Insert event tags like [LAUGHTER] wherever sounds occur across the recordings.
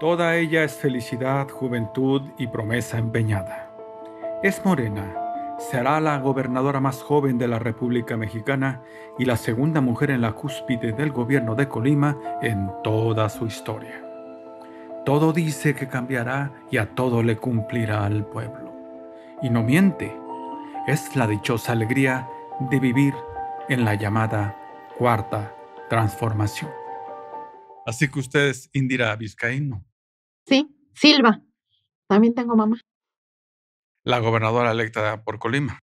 Toda ella es felicidad, juventud y promesa empeñada. Es morena, será la gobernadora más joven de la República Mexicana y la segunda mujer en la cúspide del gobierno de Colima en toda su historia. Todo dice que cambiará y a todo le cumplirá al pueblo. Y no miente, es la dichosa alegría de vivir en la llamada cuarta transformación. Así que usted es Indira Vizcaíno. Sí, Silva. También tengo mamá. La gobernadora electa por Colima.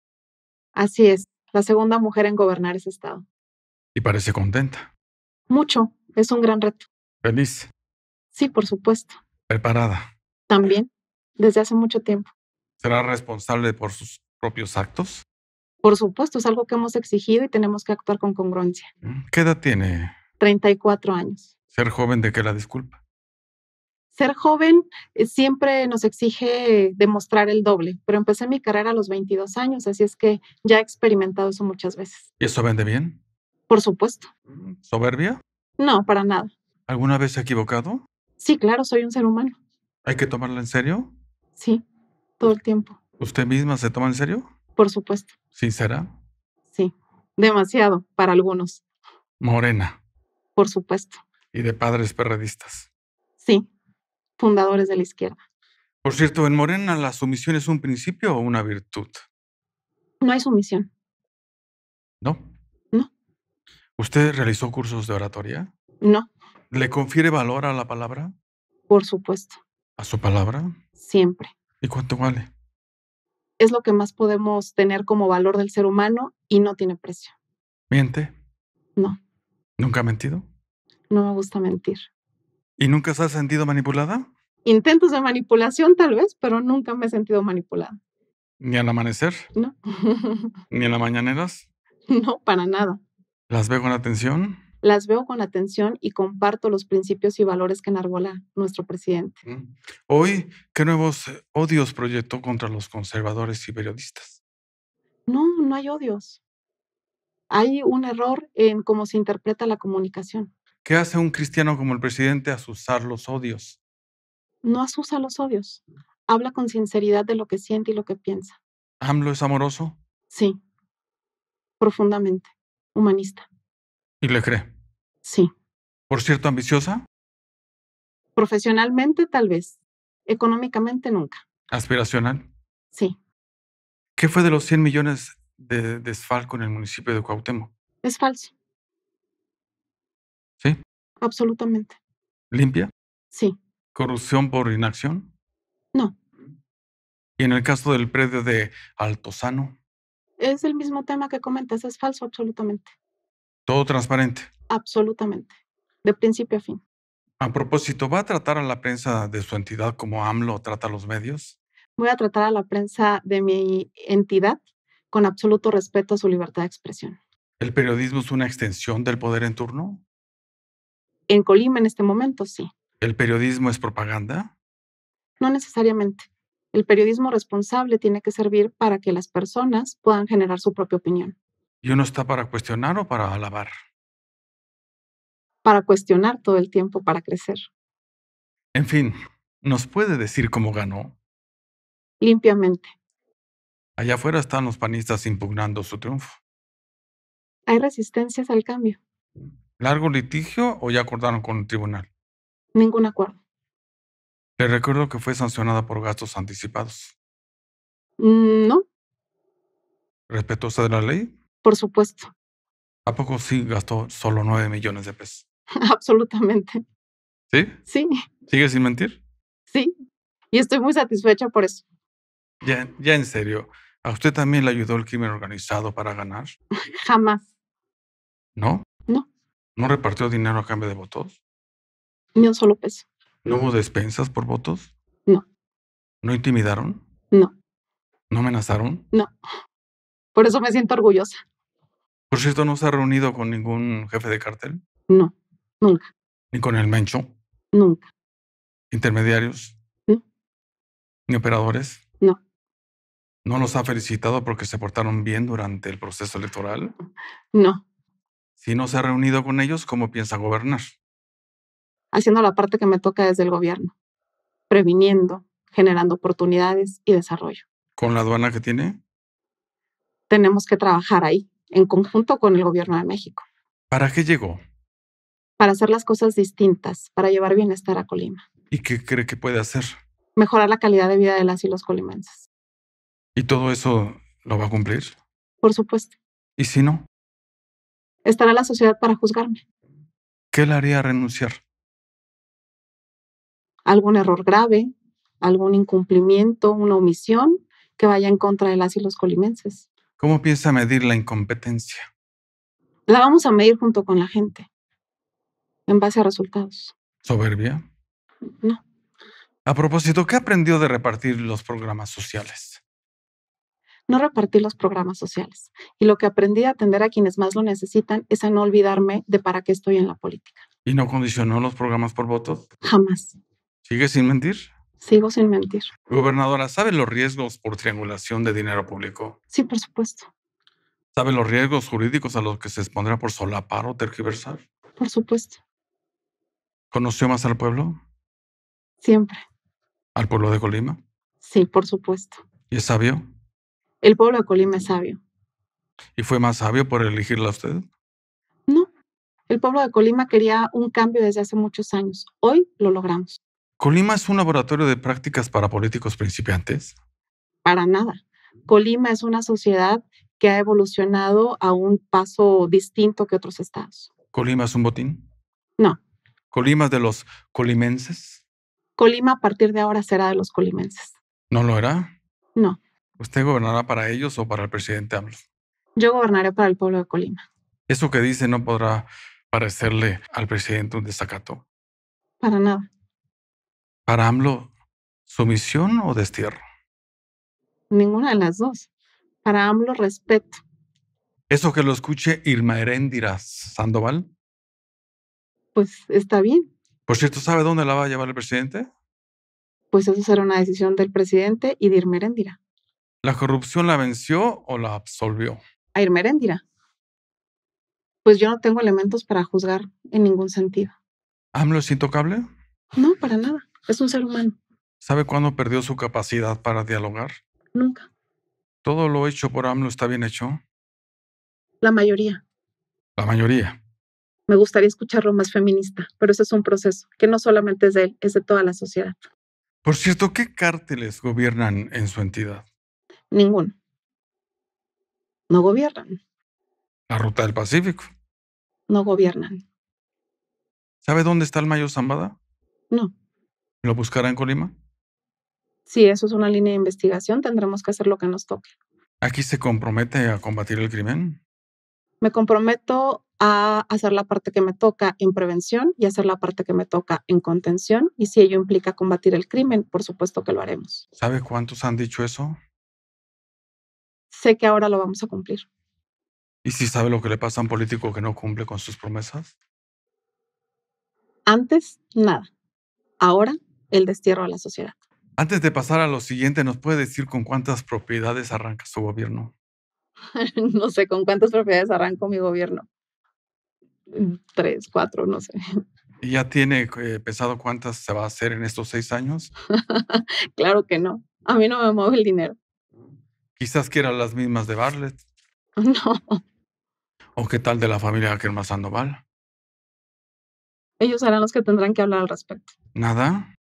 Así es, la segunda mujer en gobernar ese estado. Y parece contenta. Mucho, es un gran reto. ¿Feliz? Sí, por supuesto. ¿Preparada? También, desde hace mucho tiempo. ¿Será responsable por sus propios actos? Por supuesto, es algo que hemos exigido y tenemos que actuar con congruencia. Mm, ¿Qué edad tiene? 34 años. ¿Ser joven de qué la disculpa? ser joven eh, siempre nos exige demostrar el doble, pero empecé mi carrera a los 22 años, así es que ya he experimentado eso muchas veces. ¿Y eso vende bien? Por supuesto. Mm, ¿Soberbia? No, para nada. ¿Alguna vez se ha equivocado? Sí, claro, soy un ser humano. ¿Hay que tomarla en serio? Sí, todo el tiempo. ¿Usted misma se toma en serio? Por supuesto. ¿Sincera? Sí, demasiado para algunos. Morena. Por supuesto. ¿Y de padres perredistas? Sí, fundadores de la izquierda. Por cierto, en Morena, ¿la sumisión es un principio o una virtud? No hay sumisión. ¿No? No. ¿Usted realizó cursos de oratoria? No. ¿Le confiere valor a la palabra? Por supuesto. ¿A su palabra? Siempre. ¿Y cuánto vale? Es lo que más podemos tener como valor del ser humano y no tiene precio. ¿Miente? No. ¿Nunca ha mentido? No me gusta mentir. ¿Y nunca se ha sentido manipulada? Intentos de manipulación tal vez, pero nunca me he sentido manipulada. ¿Ni al amanecer? No. [LAUGHS] ¿Ni en las mañaneras? No, para nada. ¿Las veo con atención? Las veo con atención y comparto los principios y valores que enarbola nuestro presidente. Mm. Hoy, ¿qué nuevos odios proyectó contra los conservadores y periodistas? No, no hay odios. Hay un error en cómo se interpreta la comunicación. ¿Qué hace un cristiano como el presidente a susar los odios? No asusa los odios. Habla con sinceridad de lo que siente y lo que piensa. ¿AMLO es amoroso? Sí. Profundamente. Humanista. ¿Y le cree? Sí. ¿Por cierto, ambiciosa? Profesionalmente, tal vez. Económicamente, nunca. ¿Aspiracional? Sí. ¿Qué fue de los 100 millones de desfalco en el municipio de Cuauhtémoc? Es falso absolutamente. ¿Limpia? Sí. ¿Corrupción por inacción? No. ¿Y en el caso del predio de Altozano? Es el mismo tema que comentas, es falso absolutamente. ¿Todo transparente? Absolutamente, de principio a fin. A propósito, ¿va a tratar a la prensa de su entidad como AMLO trata a los medios? Voy a tratar a la prensa de mi entidad con absoluto respeto a su libertad de expresión. ¿El periodismo es una extensión del poder en turno? En Colima en este momento sí. ¿El periodismo es propaganda? No necesariamente. El periodismo responsable tiene que servir para que las personas puedan generar su propia opinión. ¿Y uno está para cuestionar o para alabar? Para cuestionar todo el tiempo, para crecer. En fin, ¿nos puede decir cómo ganó? Limpiamente. Allá afuera están los panistas impugnando su triunfo. Hay resistencias al cambio. ¿Largo litigio o ya acordaron con el tribunal? Ningún acuerdo. Le recuerdo que fue sancionada por gastos anticipados. Mm, no. ¿Respetuosa de la ley? Por supuesto. ¿A poco sí gastó solo nueve millones de pesos? [LAUGHS] Absolutamente. ¿Sí? Sí. ¿Sigue sin mentir? Sí. Y estoy muy satisfecha por eso. Ya, ya en serio, ¿a usted también le ayudó el crimen organizado para ganar? [LAUGHS] Jamás. ¿No? ¿No repartió dinero a cambio de votos? Ni un solo peso. ¿No hubo despensas por votos? No. ¿No intimidaron? No. ¿No amenazaron? No. Por eso me siento orgullosa. Por cierto, ¿no se ha reunido con ningún jefe de cartel? No, nunca. ¿Ni con el Mencho? Nunca. ¿Intermediarios? No. ¿Ni operadores? No. ¿No los ha felicitado porque se portaron bien durante el proceso electoral? No. Si no se ha reunido con ellos, ¿cómo piensa gobernar? Haciendo la parte que me toca desde el gobierno, previniendo, generando oportunidades y desarrollo. ¿Con la aduana que tiene? Tenemos que trabajar ahí, en conjunto con el gobierno de México. ¿Para qué llegó? Para hacer las cosas distintas, para llevar bienestar a Colima. ¿Y qué cree que puede hacer? Mejorar la calidad de vida de las y los colimenses. ¿Y todo eso lo va a cumplir? Por supuesto. ¿Y si no? estará la sociedad para juzgarme. ¿Qué le haría renunciar? Algún error grave, algún incumplimiento, una omisión que vaya en contra de las y los colimenses. ¿Cómo piensa medir la incompetencia? La vamos a medir junto con la gente, en base a resultados. ¿Soberbia? No. A propósito, ¿qué aprendió de repartir los programas sociales? no repartir los programas sociales. Y lo que aprendí a atender a quienes más lo necesitan es a no olvidarme de para qué estoy en la política. ¿Y no condicionó los programas por votos? Jamás. ¿Sigue sin mentir? Sigo sin mentir. Gobernadora, ¿sabe los riesgos por triangulación de dinero público? Sí, por supuesto. ¿Sabe los riesgos jurídicos a los que se expondrá por solapar o tergiversar? Por supuesto. ¿Conoció más al pueblo? Siempre. ¿Al pueblo de Colima? Sí, por supuesto. ¿Y es sabio? el pueblo de Colima es sabio. ¿Y fue más sabio por elegirla a usted? No. El pueblo de Colima quería un cambio desde hace muchos años. Hoy lo logramos. ¿Colima es un laboratorio de prácticas para políticos principiantes? Para nada. Colima es una sociedad que ha evolucionado a un paso distinto que otros estados. ¿Colima es un botín? No. ¿Colima es de los colimenses? Colima a partir de ahora será de los colimenses. ¿No lo era? No. ¿Usted gobernará para ellos o para el presidente AMLO? Yo gobernaré para el pueblo de Colima. Eso que dice no podrá parecerle al presidente un desacato. Para nada. Para AMLO, ¿sumisión o destierro? Ninguna de las dos. Para AMLO, respeto. Eso que lo escuche Irma Heréndira Sandoval. Pues está bien. Por cierto, ¿sabe dónde la va a llevar el presidente? Pues eso será una decisión del presidente y de Irma Heréndira. ¿La corrupción la venció o la absolvió? A Irmeréndira. Pues yo no tengo elementos para juzgar en ningún sentido. ¿AMLO es intocable? No, para nada. Es un ser humano. ¿Sabe cuándo perdió su capacidad para dialogar? Nunca. ¿Todo lo hecho por AMLO está bien hecho? La mayoría. La mayoría. Me gustaría escucharlo más feminista, pero ese es un proceso que no solamente es de él, es de toda la sociedad. Por cierto, ¿qué cárteles gobiernan en su entidad? Ninguno. No gobiernan. La ruta del Pacífico. No gobiernan. ¿Sabe dónde está el Mayo Zambada? No. ¿Lo buscará en Colima? Sí, eso es una línea de investigación, tendremos que hacer lo que nos toque. ¿Aquí se compromete a combatir el crimen? Me comprometo a hacer la parte que me toca en prevención y hacer la parte que me toca en contención. Y si ello implica combatir el crimen, por supuesto que lo haremos. ¿Sabe cuántos han dicho eso? sé que ahora lo vamos a cumplir. ¿Y si sabe lo que le pasa a un político que no cumple con sus promesas? Antes, nada. Ahora, el destierro a la sociedad. Antes de pasar a lo siguiente, ¿nos puede decir con cuántas propiedades arranca su gobierno? [LAUGHS] no sé, ¿con cuántas propiedades arranco mi gobierno? Mm, tres, cuatro, no sé. ¿Y ya tiene eh, pensado cuántas se va a hacer en estos seis años? [LAUGHS] claro que no. A mí no me mueve el dinero. Quizás que eran las mismas de Bartlett. [LAUGHS] No. ¿O qué tal de la familia Germán Sandoval? Ellos serán los que tendrán que hablar al respecto. ¿Nada?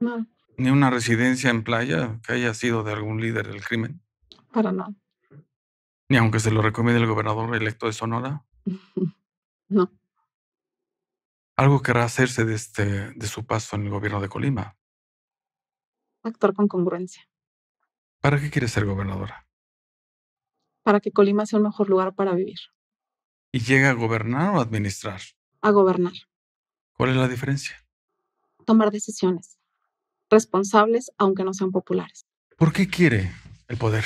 No. ¿Ni una residencia en playa que haya sido de algún líder del crimen? Para nada. ¿Ni aunque se lo recomiende el gobernador electo de Sonora? [LAUGHS] no. Algo querrá hacerse de, este, de su paso en el gobierno de Colima. Actuar con congruencia. ¿Para qué quiere ser gobernadora? Para que Colima sea un mejor lugar para vivir. ¿Y llega a gobernar o administrar? A gobernar. ¿Cuál es la diferencia? Tomar decisiones responsables aunque no sean populares. ¿Por qué quiere el poder?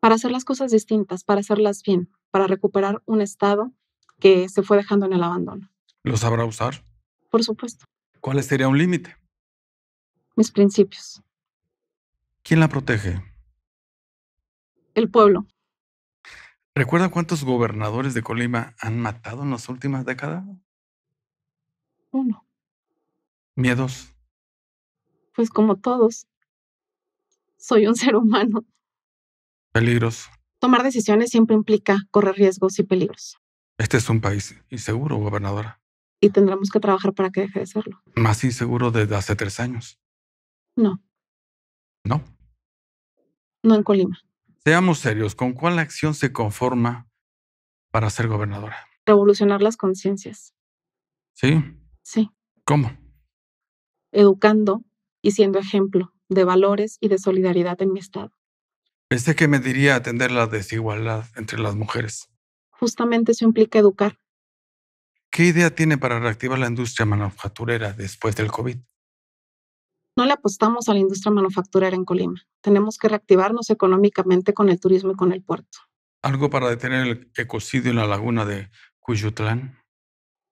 Para hacer las cosas distintas, para hacerlas bien, para recuperar un Estado que se fue dejando en el abandono. ¿Lo sabrá usar? Por supuesto. ¿Cuál sería un límite? Mis principios, ¿Quién la protege? El pueblo. ¿Recuerda cuántos gobernadores de Colima han matado en las últimas décadas? Uno. ¿Miedos? Pues como todos. Soy un [LAUGHS] ser humano. Peligros. Tomar decisiones siempre implica correr riesgos y peligros. Este es un país inseguro, gobernadora. Y tendremos que trabajar para que deje de serlo. Más inseguro desde hace tres años. No. No en Colima. Seamos serios, ¿con cuál acción se conforma para ser gobernadora? Revolucionar las conciencias. ¿Sí? Sí. ¿Cómo? Educando y siendo ejemplo de valores y de solidaridad en mi estado. Pensé que me diría atender la desigualdad entre las mujeres. Justamente eso implica educar. ¿Qué idea tiene para reactivar la industria manufacturera después del COVID? No le apostamos a la industria manufacturera en Colima. Tenemos que reactivarnos económicamente con el turismo y con el puerto. ¿Algo para detener el ecocidio en la laguna de Cuyutlán?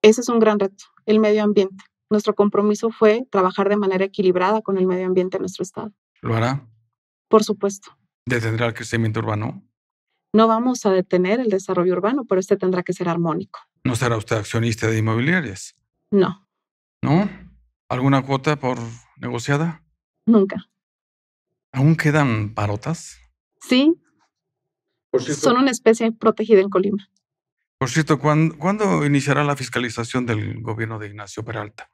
Ese es un gran reto, el medio ambiente. Nuestro compromiso fue trabajar de manera equilibrada con el medio ambiente en nuestro estado. ¿Lo hará? Por supuesto. ¿Detendrá el crecimiento urbano? No vamos a detener el desarrollo urbano, pero este tendrá que ser armónico. ¿No será usted accionista de inmobiliarias? No. ¿No? ¿Alguna cuota por negociada? Nunca. ¿Aún quedan parotas? Sí. Son una especie protegida en Colima. Por cierto, ¿cuándo, ¿cuándo, iniciará la fiscalización del gobierno de Ignacio Peralta?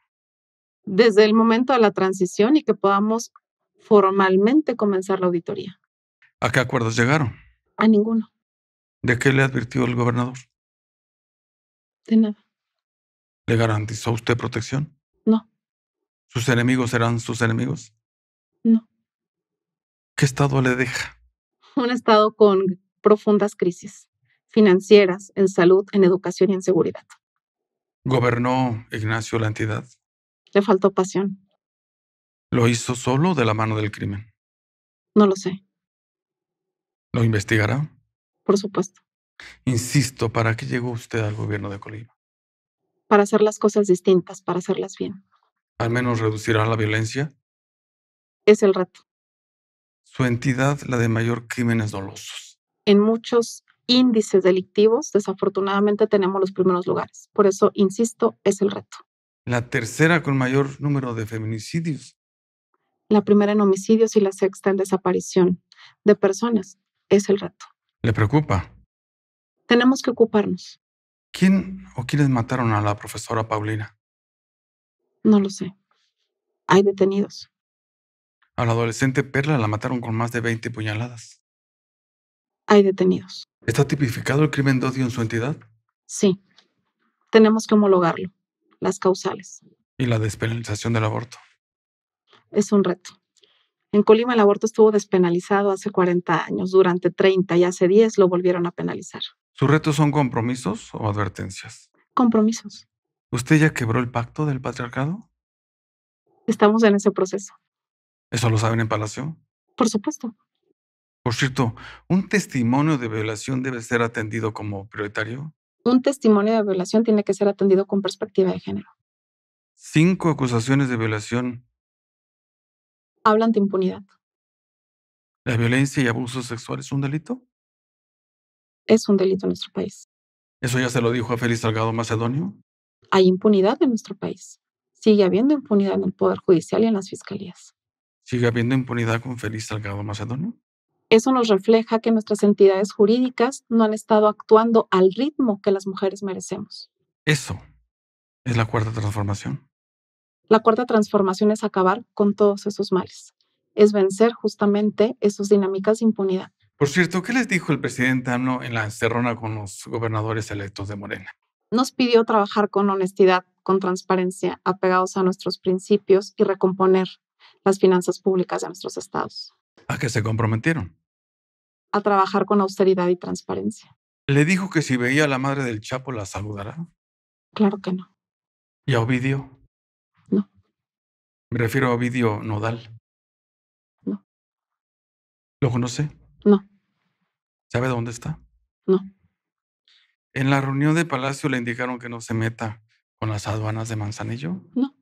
Desde el momento de la transición y que podamos formalmente comenzar la auditoría. ¿A qué acuerdos llegaron? A ninguno. ¿De qué le advirtió el gobernador? De nada. ¿Le garantizó usted protección? ¿Sus enemigos serán sus enemigos? No. ¿Qué estado le deja? Un estado con profundas crisis financieras, en salud, en educación y en seguridad. ¿Gobernó Ignacio la entidad? Le faltó pasión. ¿Lo hizo solo de la mano del crimen? No lo sé. ¿Lo investigará? Por supuesto. Insisto, ¿para qué llegó usted al gobierno de Colima? Para hacer las cosas distintas, para hacerlas bien al menos reducirá la violencia? Es el reto. Su entidad, la de mayor crímenes dolosos. En muchos índices delictivos, desafortunadamente tenemos los primeros lugares. Por eso, insisto, es el reto. La tercera con mayor número de feminicidios. La primera en homicidios y la sexta en desaparición de personas. Es el reto. ¿Le preocupa? Tenemos que ocuparnos. ¿Quién o quiénes mataron a la profesora Paulina? No lo sé. Hay detenidos. A la adolescente Perla la mataron con más de 20 puñaladas. Hay detenidos. ¿Está tipificado el crimen de odio en su entidad? Sí. Tenemos que homologarlo. Las causales. ¿Y la despenalización del aborto? Es un reto. En Colima el aborto estuvo despenalizado hace 40 años, durante 30 y hace 10 lo volvieron a penalizar. ¿Sus retos son compromisos o advertencias? Compromisos. ¿Usted ya quebró el pacto del patriarcado? Estamos en ese proceso. ¿Eso lo saben en Palacio? Por supuesto. Por cierto, ¿un testimonio de violación debe ser atendido como prioritario? Un testimonio de violación tiene que ser atendido con perspectiva de género. Cinco acusaciones de violación. Hablan de impunidad. ¿La violencia y abuso sexual es un delito? Es un delito en nuestro país. ¿Eso ya se lo dijo a Félix Salgado Macedonio? hay impunidad en nuestro país. Sigue habiendo impunidad en el Poder Judicial y en las fiscalías. ¿Sigue habiendo impunidad con Félix Salgado Macedonio? Eso nos refleja que nuestras entidades jurídicas no han estado actuando al ritmo que las mujeres merecemos. Eso es la cuarta transformación. La cuarta transformación es acabar con todos esos males, es vencer justamente esas dinámicas de impunidad. Por cierto, ¿qué les dijo el presidente AMLO en la encerrona con los gobernadores electos de Morena? nos pidió trabajar con honestidad, con transparencia, apegados a nuestros principios y recomponer las finanzas públicas de nuestros estados. ¿A qué se comprometieron? A trabajar con austeridad y transparencia. ¿Le dijo que si veía a la madre del Chapo la saludará? Claro que no. ¿Y a Ovidio? No. Me refiero a Ovidio Nodal. No. ¿Lo conoce? No. ¿Sabe dónde está? No. En la reunión de Palacio le indicaron que no se meta con las aduanas de Manzanillo. No.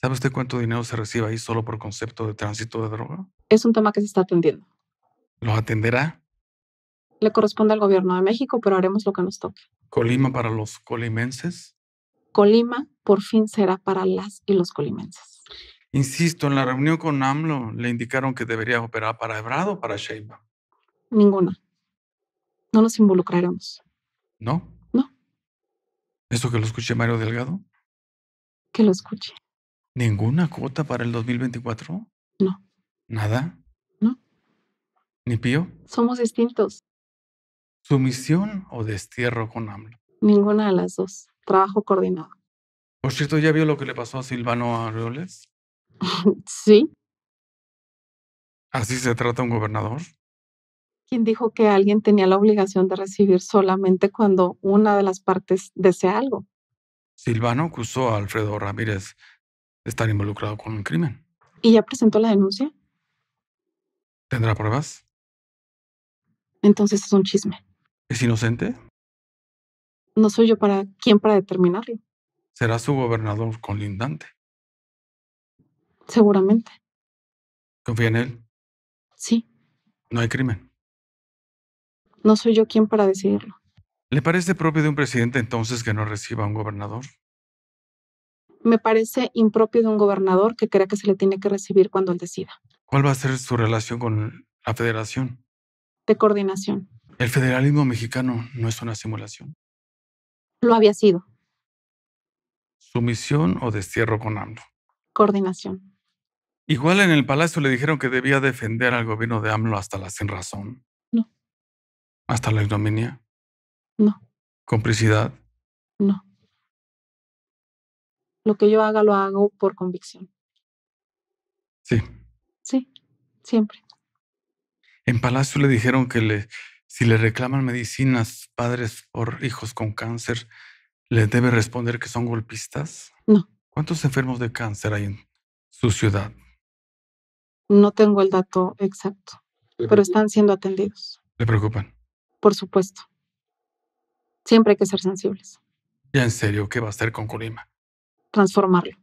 ¿Sabe usted cuánto dinero se recibe ahí solo por concepto de tránsito de droga? Es un tema que se está atendiendo. ¿Lo atenderá? Le corresponde al gobierno de México, pero haremos lo que nos toque. ¿Colima para los colimenses? Colima por fin será para las y los colimenses. Insisto, en la reunión con AMLO le indicaron que debería operar para Ebrado o para Sheinbaum. Ninguna. No nos involucraremos. ¿No? No. no eso que lo escuché Mario Delgado? Que lo escuche. ¿Ninguna cuota para el 2024? No. ¿Nada? No. ¿Ni Pío? Somos distintos. ¿Sumisión o destierro con AMLO? Ninguna de las dos. Trabajo coordinado. Por cierto, ¿ya vio lo que le pasó a Silvano Arreoles? [LAUGHS] sí. ¿Así se trata un gobernador? ¿Quién dijo que alguien tenía la obligación de recibir solamente cuando una de las partes desea algo. Silvano acusó a Alfredo Ramírez de estar involucrado con un crimen. ¿Y ya presentó la denuncia? ¿Tendrá pruebas? Entonces es un chisme. ¿Es inocente? No soy yo para quién para determinarlo. Será su gobernador con Lindante? Seguramente. ¿Confía en él? Sí. No hay crimen. No soy yo quien para decidirlo. ¿Le parece propio de un presidente entonces que no reciba a un gobernador? Me parece impropio de un gobernador que crea que se le tiene que recibir cuando él decida. ¿Cuál va a ser su relación con la federación? De coordinación. El federalismo mexicano no es una simulación. Lo había sido. ¿Sumisión o destierro con AMLO? Coordinación. Igual en el palacio le dijeron que debía defender al gobierno de AMLO hasta la sin razón. ¿Hasta la ignominia? No. ¿Complicidad? No. Lo que yo haga lo hago por convicción. Sí. Sí, siempre. En Palacio le dijeron que si le reclaman medicinas padres por hijos con cáncer, le debe responder que son golpistas? No. ¿Cuántos enfermos de cáncer hay en su ciudad? No tengo el dato exacto, pero están siendo atendidos. ¿Le preocupan? por supuesto. Siempre hay que ser sensibles. ¿Y en serio, ¿qué va a hacer con Colima? Transformarlo.